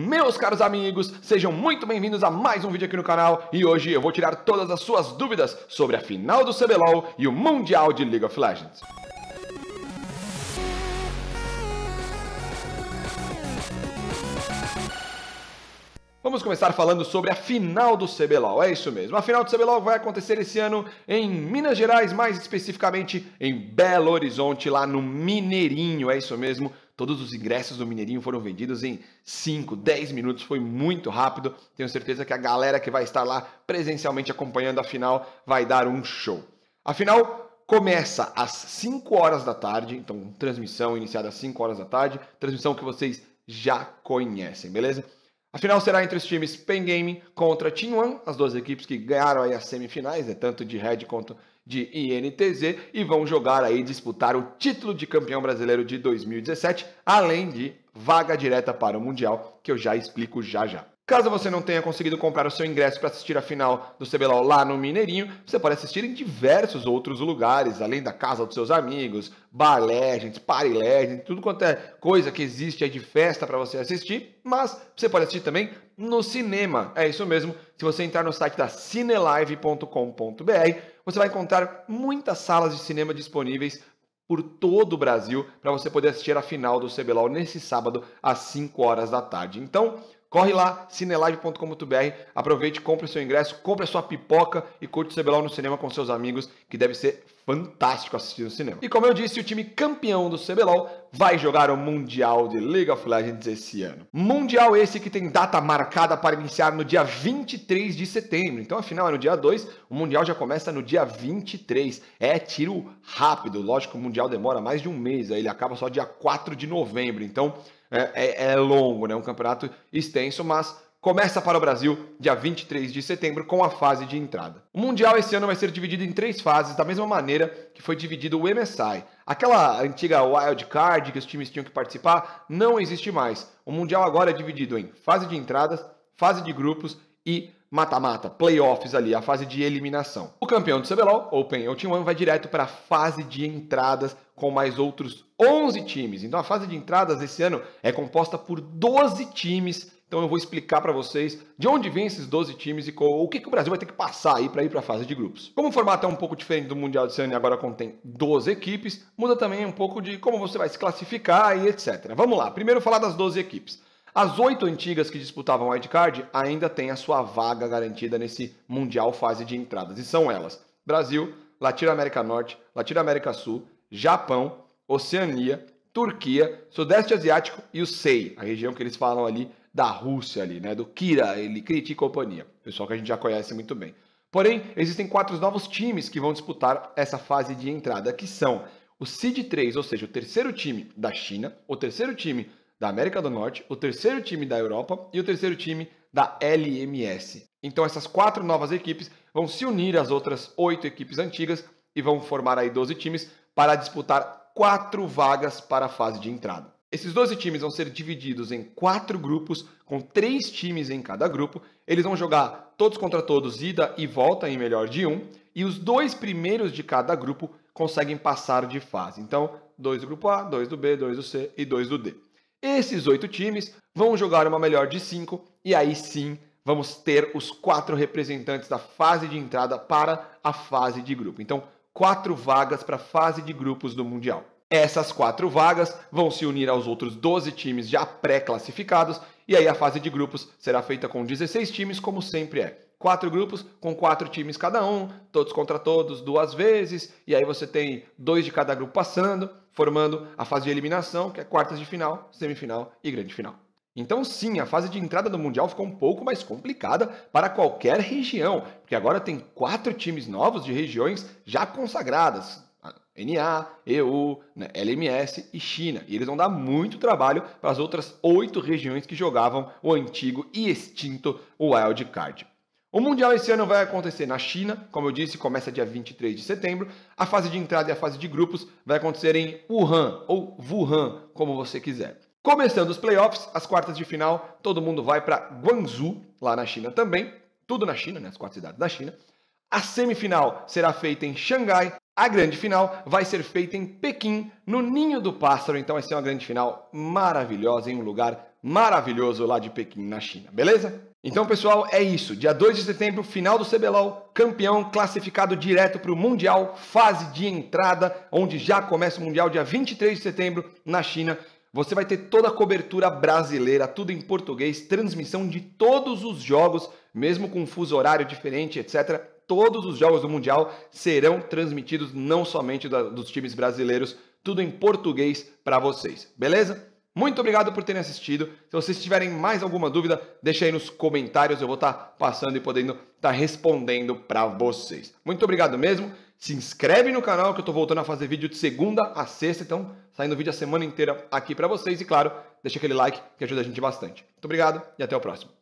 Meus caros amigos, sejam muito bem-vindos a mais um vídeo aqui no canal e hoje eu vou tirar todas as suas dúvidas sobre a final do CBLOL e o Mundial de League of Legends. Vamos começar falando sobre a final do CBLOL, é isso mesmo. A final do CBLOL vai acontecer esse ano em Minas Gerais, mais especificamente em Belo Horizonte, lá no Mineirinho, é isso mesmo Todos os ingressos do Mineirinho foram vendidos em 5, 10 minutos, foi muito rápido. Tenho certeza que a galera que vai estar lá presencialmente acompanhando a final vai dar um show. A final começa às 5 horas da tarde, então transmissão iniciada às 5 horas da tarde, transmissão que vocês já conhecem, beleza? A final será entre os times Pen Game contra Tinhuan, as duas equipes que ganharam aí as semifinais, né, tanto de Red quanto de INTZ e vão jogar aí disputar o título de campeão brasileiro de 2017, além de vaga direta para o Mundial, que eu já explico já já. Caso você não tenha conseguido comprar o seu ingresso para assistir a final do CBLOL lá no Mineirinho, você pode assistir em diversos outros lugares, além da casa dos seus amigos, Bar Legends, Party Legends, tudo quanto é coisa que existe aí de festa para você assistir, mas você pode assistir também no cinema. É isso mesmo, se você entrar no site da cinelive.com.br, você vai encontrar muitas salas de cinema disponíveis por todo o Brasil para você poder assistir a final do CBLOL nesse sábado às 5 horas da tarde. Então, corre lá, cinelive.com.br, aproveite, compre o seu ingresso, compre a sua pipoca e curte o CBLOL no cinema com seus amigos, que deve ser fantástico assistir no cinema. E como eu disse, o time campeão do CBLOL vai jogar o Mundial de League of Legends esse ano. Mundial esse que tem data marcada para iniciar no dia 23 de setembro. Então, afinal, é no dia 2, o Mundial já começa no dia 23. É tiro rápido. Lógico, o Mundial demora mais de um mês, aí ele acaba só dia 4 de novembro. Então, é, é, é longo, né? Um campeonato extenso, mas começa para o Brasil dia 23 de setembro com a fase de entrada. O Mundial esse ano vai ser dividido em três fases, da mesma maneira que foi dividido o MSI. Aquela antiga wild card que os times tinham que participar não existe mais. O Mundial agora é dividido em fase de entradas, fase de grupos e mata-mata, playoffs ali, a fase de eliminação. O campeão do CBLOL, Open Team One, vai direto para a fase de entradas com mais outros 11 times. Então a fase de entradas esse ano é composta por 12 times então eu vou explicar para vocês de onde vêm esses 12 times e qual, o que, que o Brasil vai ter que passar aí para ir para a fase de grupos. Como o formato é um pouco diferente do Mundial de e agora contém 12 equipes, muda também um pouco de como você vai se classificar e etc. Vamos lá, primeiro falar das 12 equipes. As oito antigas que disputavam Card ainda têm a sua vaga garantida nesse Mundial fase de entradas. E são elas: Brasil, Latinoamérica Norte, Latinoamérica Sul, Japão, Oceania, Turquia, Sudeste Asiático e o SEI, a região que eles falam ali da Rússia ali, né? Do Kira, ele critica a companhia. Pessoal que a gente já conhece muito bem. Porém, existem quatro novos times que vão disputar essa fase de entrada, que são o Seed 3, ou seja, o terceiro time da China, o terceiro time da América do Norte, o terceiro time da Europa e o terceiro time da LMS. Então essas quatro novas equipes vão se unir às outras oito equipes antigas e vão formar aí 12 times para disputar quatro vagas para a fase de entrada. Esses 12 times vão ser divididos em quatro grupos, com três times em cada grupo. Eles vão jogar todos contra todos, ida e volta em melhor de um. E os dois primeiros de cada grupo conseguem passar de fase. Então, dois do grupo A, dois do B, dois do C e dois do D. Esses oito times vão jogar uma melhor de cinco, e aí sim vamos ter os quatro representantes da fase de entrada para a fase de grupo. Então, quatro vagas para a fase de grupos do Mundial. Essas quatro vagas vão se unir aos outros 12 times já pré-classificados, e aí a fase de grupos será feita com 16 times, como sempre é. Quatro grupos com quatro times cada um, todos contra todos duas vezes, e aí você tem dois de cada grupo passando, formando a fase de eliminação, que é quartas de final, semifinal e grande final. Então, sim, a fase de entrada do Mundial ficou um pouco mais complicada para qualquer região, porque agora tem quatro times novos de regiões já consagradas, NA, EU, né, LMS e China. E eles vão dar muito trabalho para as outras oito regiões que jogavam o antigo e extinto Wild Card. O Mundial esse ano vai acontecer na China, como eu disse, começa dia 23 de setembro. A fase de entrada e a fase de grupos vai acontecer em Wuhan, ou Wuhan, como você quiser. Começando os playoffs, as quartas de final, todo mundo vai para Guangzhou, lá na China também. Tudo na China, né? As quatro cidades da China. A semifinal será feita em Xangai a grande final vai ser feita em Pequim, no Ninho do Pássaro. Então vai ser é uma grande final maravilhosa em um lugar maravilhoso lá de Pequim, na China, beleza? Então, pessoal, é isso. Dia 2 de setembro, final do CBLOL, campeão classificado direto para o Mundial, fase de entrada, onde já começa o Mundial, dia 23 de setembro, na China. Você vai ter toda a cobertura brasileira, tudo em português, transmissão de todos os jogos, mesmo com um fuso horário diferente, etc todos os jogos do Mundial serão transmitidos não somente da, dos times brasileiros, tudo em português para vocês, beleza? Muito obrigado por terem assistido. Se vocês tiverem mais alguma dúvida, deixa aí nos comentários, eu vou estar tá passando e podendo estar tá respondendo para vocês. Muito obrigado mesmo. Se inscreve no canal que eu estou voltando a fazer vídeo de segunda a sexta, então saindo vídeo a semana inteira aqui para vocês e claro, deixa aquele like que ajuda a gente bastante. Muito obrigado e até o próximo.